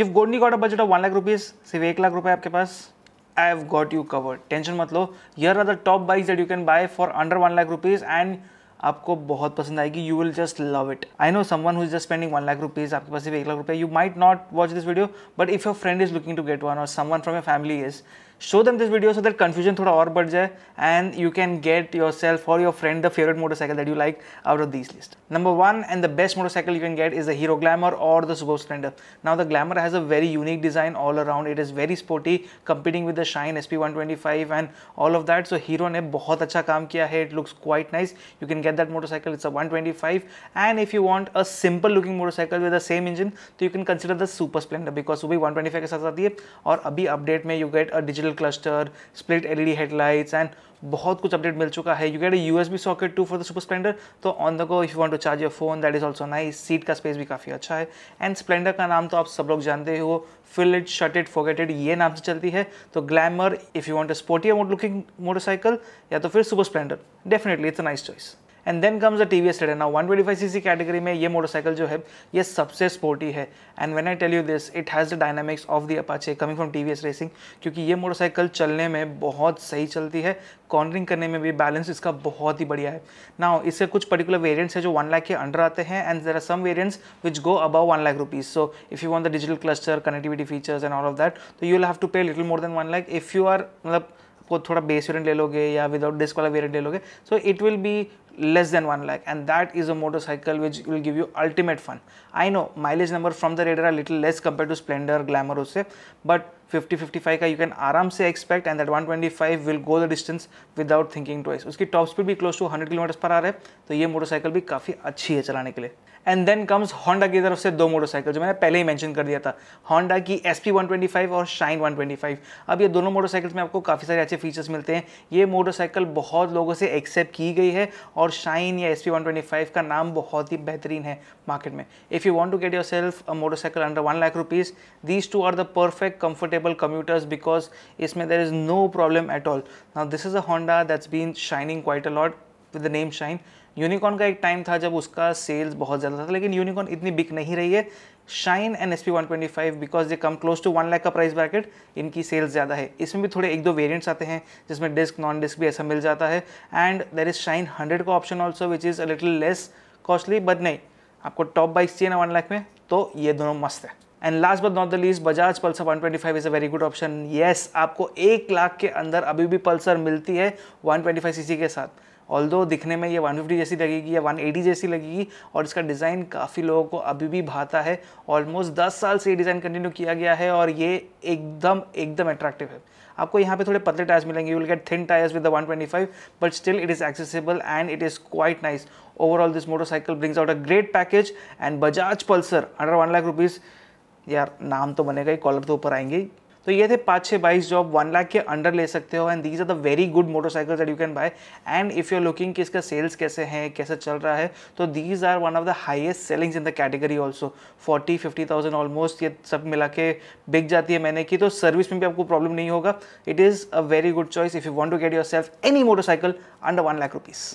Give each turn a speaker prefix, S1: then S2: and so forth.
S1: you've only got a budget of one lakh rupees सिर्फ एक लाख रुपए आपके पास I have got you cover tension मत लो here are the top bikes that you can buy for under one lakh rupees and आपको बहुत पसंद आएगी you will just love it I know someone who is just spending one lakh rupees आपके पास सिर्फ एक लाख रुपए you might not watch this video but if your friend is looking to get one or someone from your family is show them this video so that confusion thoda aur badh jaye and you can get yourself or your friend the favorite motorcycle that you like out of these list. Number one and the best motorcycle you can get is the Hero Glamour or the Super Splendor. Now the Glamour has a very unique design all around. It is very sporty, competing with the Shine SP125 and all of that. So Hero ne बहुत अच्छा काम kiya hai. It looks quite nice. You can get that motorcycle. It's a 125. And if you want a simple looking motorcycle with the same engine, then you can consider the Super Splendor because ubi 125 ke साथ आती है और अभी update में you get a digital digital cluster split LED headlights and बहुत कुछ update मिल चुका है you get U S B socket too for the super Splendor तो on the go if you want to charge your phone that is also nice seat का space भी काफ़ी अच्छा है एंड स्प्लेंडर का नाम तो आप सब लोग जानते हो fill it shut it forget it ये नाम से चलती है तो Glamour if you want a sporty mode looking motorcycle या तो फिर super Splendor definitely it's a nice choice and then comes the T V S Raider now one twenty five C C category में ये motorcycle जो है ये सबसे sporty है and when I tell you this it has the dynamics of the Apache coming from T V S racing क्योंकि ये motorcycle चलने में बहुत सही चलती है कॉर्नरिंग करने में भी बैलेंस इसका बहुत ही बढ़िया है नाउ इसके कुछ पर्टिकुलर वेरियंट्स है जो वन लाख के अंडर आते हैं and there are some variants which go about one lakh rupees so if you want the digital cluster connectivity features and all of that तो you have to pay little more than one lakh if you are मतलब को थोड़ा base variant ले लोगे या without disc वाला variant ले लोगे so it will be less than 1 lakh and that is a motorcycle which will give you ultimate fun. I know mileage number from the Raider are little less compared to Splendor, Glamour उससे but 50-55 ka you can aram se expect and that 125 will go the distance without thinking twice uski top speed bhi close to 100 km per hour hai to ye motorcycle bhi kafi achhi hai chalane ke liye and then comes Honda की तरफ से दो motorcycle जो मैंने पहले ही mention कर दिया था होंडा की एस पी और शाइन 125 अब ये दोनों मोटरसाइकिल्स में आपको काफ़ी सारे अच्छे फीचर्स मिलते हैं ये मोटरसाइकिल बहुत लोगों से एक्सेप्ट की गई है और शाइन या एस पी का नाम बहुत ही बेहतरीन है मार्केट में if you want to get yourself a motorcycle under one lakh rupees these two are the perfect comfortable commuters because इसमें there is no problem at all now this is a Honda that's been shining quite a lot with the name Shine Unicorn का एक time था जब उसका sales बहुत ज़्यादा था लेकिन यूनिकॉर्न इतनी बिक नहीं रही है Shine and S P one twenty five because they come close to one lakh का प्राइस ब्रैकेट इनकी सेल्स ज़्यादा है इसमें भी थोड़े एक दो वेरियंट्स आते हैं जिसमें डिस्क नॉन डिस्क भी ऐसा मिल जाता है and there is Shine hundred का option also which is a little less costly but नहीं आपको टॉप बाइक्स चाहिए ना वन लैक में तो ये दोनों मस्त है and last but not the least Bajaj Pulsar 125 is a very good option yes आपको एक लाख के अंदर अभी भी पल्सर मिलती है 125 सीसी के साथ ऑल दिखने में ये 150 जैसी लगेगी या 180 जैसी लगेगी और इसका डिज़ाइन काफ़ी लोगों को अभी भी भाता है ऑलमोस्ट 10 साल से ये डिज़ाइन कंटिन्यू किया गया है और ये एकदम एकदम अट्रैक्टिव है आपको यहाँ पे थोड़े पतले टायर्स मिलेंगे you will get thin tyres with the 125 but still it is accessible and it is quite nice overall this motorcycle brings out a great package and Bajaj Pulsar under one lakh rupees यार नाम तो बनेगा ही collar तो ऊपर आएंगे तो ये थे पाँच छः बाईस जॉब वन लाख के अंडर ले सकते हो and these are the very good motorcycles that you can buy and if you are looking कि इसका सेल्स कैसे हैं कैसे चल रहा है तो these are one of the highest sellings in the category also forty fifty thousand almost ये सब मिला के बिक जाती है मैंने की तो सर्विस में भी आपको प्रॉब्लम नहीं होगा it is a very good choice if you want to get yourself any motorcycle under one lakh rupees